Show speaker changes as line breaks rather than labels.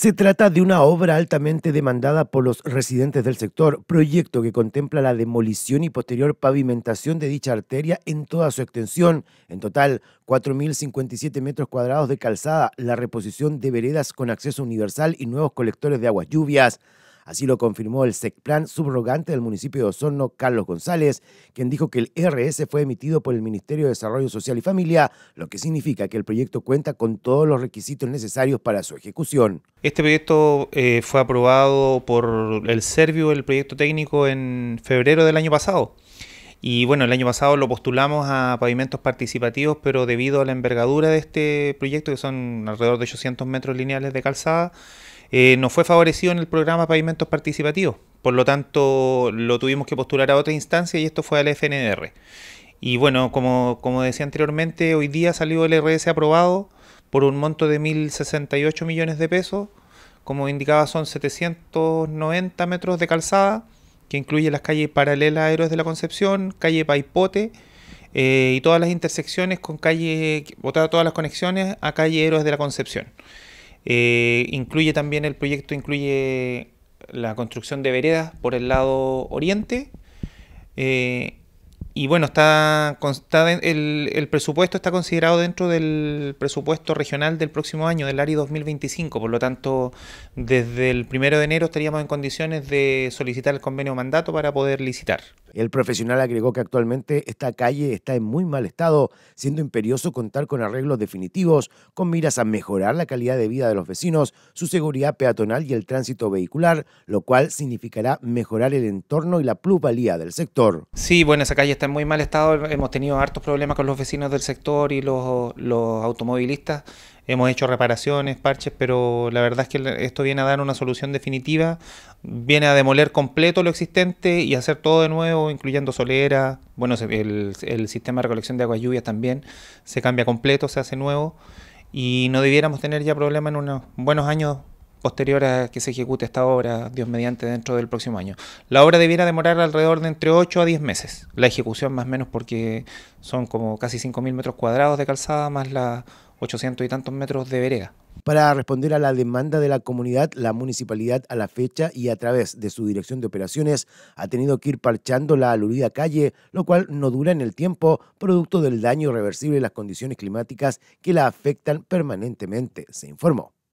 Se trata de una obra altamente demandada por los residentes del sector, proyecto que contempla la demolición y posterior pavimentación de dicha arteria en toda su extensión, en total 4.057 metros cuadrados de calzada, la reposición de veredas con acceso universal y nuevos colectores de aguas lluvias, Así lo confirmó el SECPLAN subrogante del municipio de Osorno, Carlos González, quien dijo que el e RS fue emitido por el Ministerio de Desarrollo Social y Familia, lo que significa que el proyecto cuenta con todos los requisitos necesarios para su ejecución.
Este proyecto eh, fue aprobado por el Servio, el proyecto técnico, en febrero del año pasado. Y bueno, el año pasado lo postulamos a pavimentos participativos, pero debido a la envergadura de este proyecto, que son alrededor de 800 metros lineales de calzada, nos eh, no fue favorecido en el programa Pavimentos Participativos. Por lo tanto, lo tuvimos que postular a otra instancia y esto fue al FNR. Y bueno, como, decía anteriormente, hoy día salió el RS aprobado por un monto de 1.068 millones de pesos. Como indicaba, son 790 metros de calzada, que incluye las calles paralelas a Héroes de la Concepción, calle Paipote eh, y todas las intersecciones con calle, o todas las conexiones a calle Héroes de la Concepción. Eh, incluye también el proyecto, incluye la construcción de veredas por el lado oriente. Eh, y bueno, está, el, el, presupuesto está considerado dentro del presupuesto regional del próximo año, del ARI 2025. Por lo tanto, desde el primero de enero estaríamos en condiciones de solicitar el convenio mandato para poder licitar.
El profesional agregó que actualmente esta calle está en muy mal estado, siendo imperioso contar con arreglos definitivos con miras a mejorar la calidad de vida de los vecinos, su seguridad peatonal y el tránsito vehicular, lo cual significará mejorar el entorno y la plusvalía del sector.
Sí, bueno, esa calle está en muy mal estado, hemos tenido hartos problemas con los vecinos del sector y los, los automovilistas hemos hecho reparaciones, parches, pero la verdad es que esto viene a dar una solución definitiva, viene a demoler completo lo existente y hacer todo de nuevo, incluyendo solera, bueno, el, sistema de recolección de aguas lluvias también se cambia completo, se hace nuevo y no debiéramos tener ya problemas en unos buenos años posterior a que se ejecute esta obra, Dios mediante, dentro del próximo año. La obra debiera demorar alrededor de entre 8 a 10 meses, la ejecución más o menos porque son como casi 5.000 metros cuadrados de calzada más la 800 y tantos metros de vereda.
Para responder a la demanda de la comunidad, la municipalidad a la fecha y a través de su dirección de operaciones ha tenido que ir parchando la alurida calle, lo cual no dura en el tiempo, producto del daño irreversible de las condiciones climáticas que la afectan permanentemente, se informó.